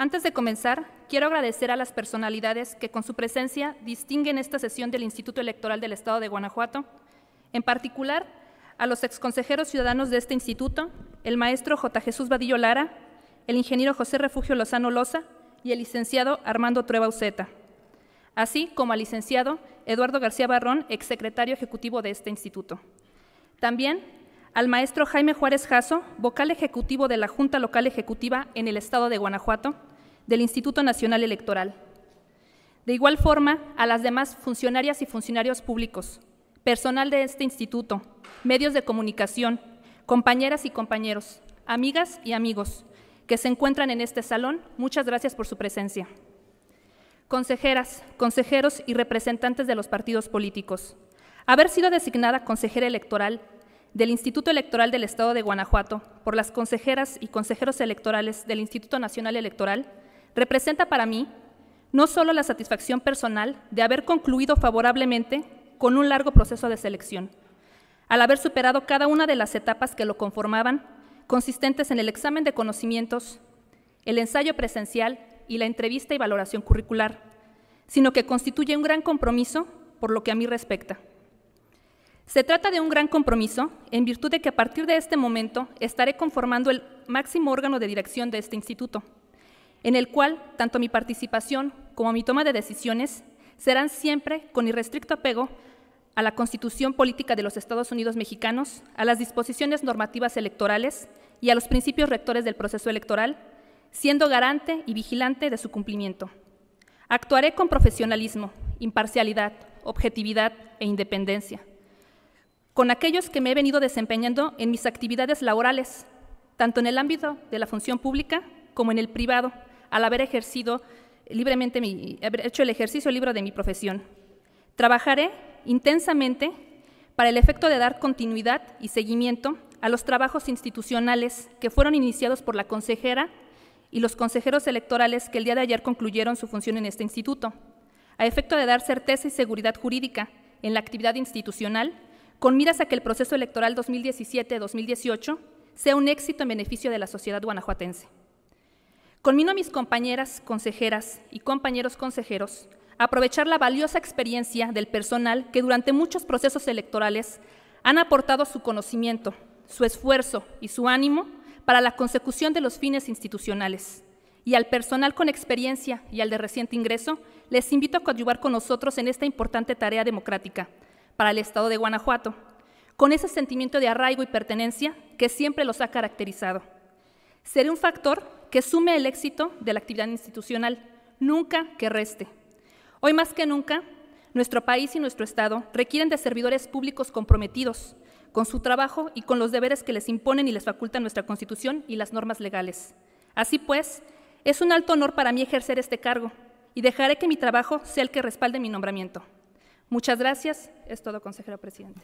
Antes de comenzar, quiero agradecer a las personalidades que con su presencia distinguen esta sesión del Instituto Electoral del Estado de Guanajuato, en particular a los exconsejeros ciudadanos de este instituto, el maestro J. Jesús Vadillo Lara, el ingeniero José Refugio Lozano Loza y el licenciado Armando Trueba Uceta, así como al licenciado Eduardo García Barrón, exsecretario ejecutivo de este instituto. También al maestro Jaime Juárez Jasso, vocal ejecutivo de la Junta Local Ejecutiva en el Estado de Guanajuato, del Instituto Nacional Electoral. De igual forma, a las demás funcionarias y funcionarios públicos, personal de este instituto, medios de comunicación, compañeras y compañeros, amigas y amigos que se encuentran en este salón, muchas gracias por su presencia. Consejeras, consejeros y representantes de los partidos políticos, haber sido designada consejera electoral del Instituto Electoral del Estado de Guanajuato por las consejeras y consejeros electorales del Instituto Nacional Electoral representa para mí no solo la satisfacción personal de haber concluido favorablemente con un largo proceso de selección, al haber superado cada una de las etapas que lo conformaban, consistentes en el examen de conocimientos, el ensayo presencial y la entrevista y valoración curricular, sino que constituye un gran compromiso por lo que a mí respecta. Se trata de un gran compromiso en virtud de que a partir de este momento estaré conformando el máximo órgano de dirección de este instituto, en el cual tanto mi participación como mi toma de decisiones serán siempre con irrestricto apego a la Constitución Política de los Estados Unidos Mexicanos, a las disposiciones normativas electorales y a los principios rectores del proceso electoral, siendo garante y vigilante de su cumplimiento. Actuaré con profesionalismo, imparcialidad, objetividad e independencia, con aquellos que me he venido desempeñando en mis actividades laborales, tanto en el ámbito de la función pública como en el privado, al haber ejercido libremente mi, hecho el ejercicio libre de mi profesión. Trabajaré intensamente para el efecto de dar continuidad y seguimiento a los trabajos institucionales que fueron iniciados por la consejera y los consejeros electorales que el día de ayer concluyeron su función en este instituto, a efecto de dar certeza y seguridad jurídica en la actividad institucional, con miras a que el proceso electoral 2017-2018 sea un éxito en beneficio de la sociedad guanajuatense. Conmino a mis compañeras consejeras y compañeros consejeros a aprovechar la valiosa experiencia del personal que durante muchos procesos electorales han aportado su conocimiento, su esfuerzo y su ánimo para la consecución de los fines institucionales. Y al personal con experiencia y al de reciente ingreso, les invito a coadyuvar con nosotros en esta importante tarea democrática para el Estado de Guanajuato, con ese sentimiento de arraigo y pertenencia que siempre los ha caracterizado. Seré un factor que sume el éxito de la actividad institucional, nunca que reste. Hoy más que nunca, nuestro país y nuestro Estado requieren de servidores públicos comprometidos con su trabajo y con los deberes que les imponen y les facultan nuestra Constitución y las normas legales. Así pues, es un alto honor para mí ejercer este cargo y dejaré que mi trabajo sea el que respalde mi nombramiento. Muchas gracias. Es todo, consejero presidente.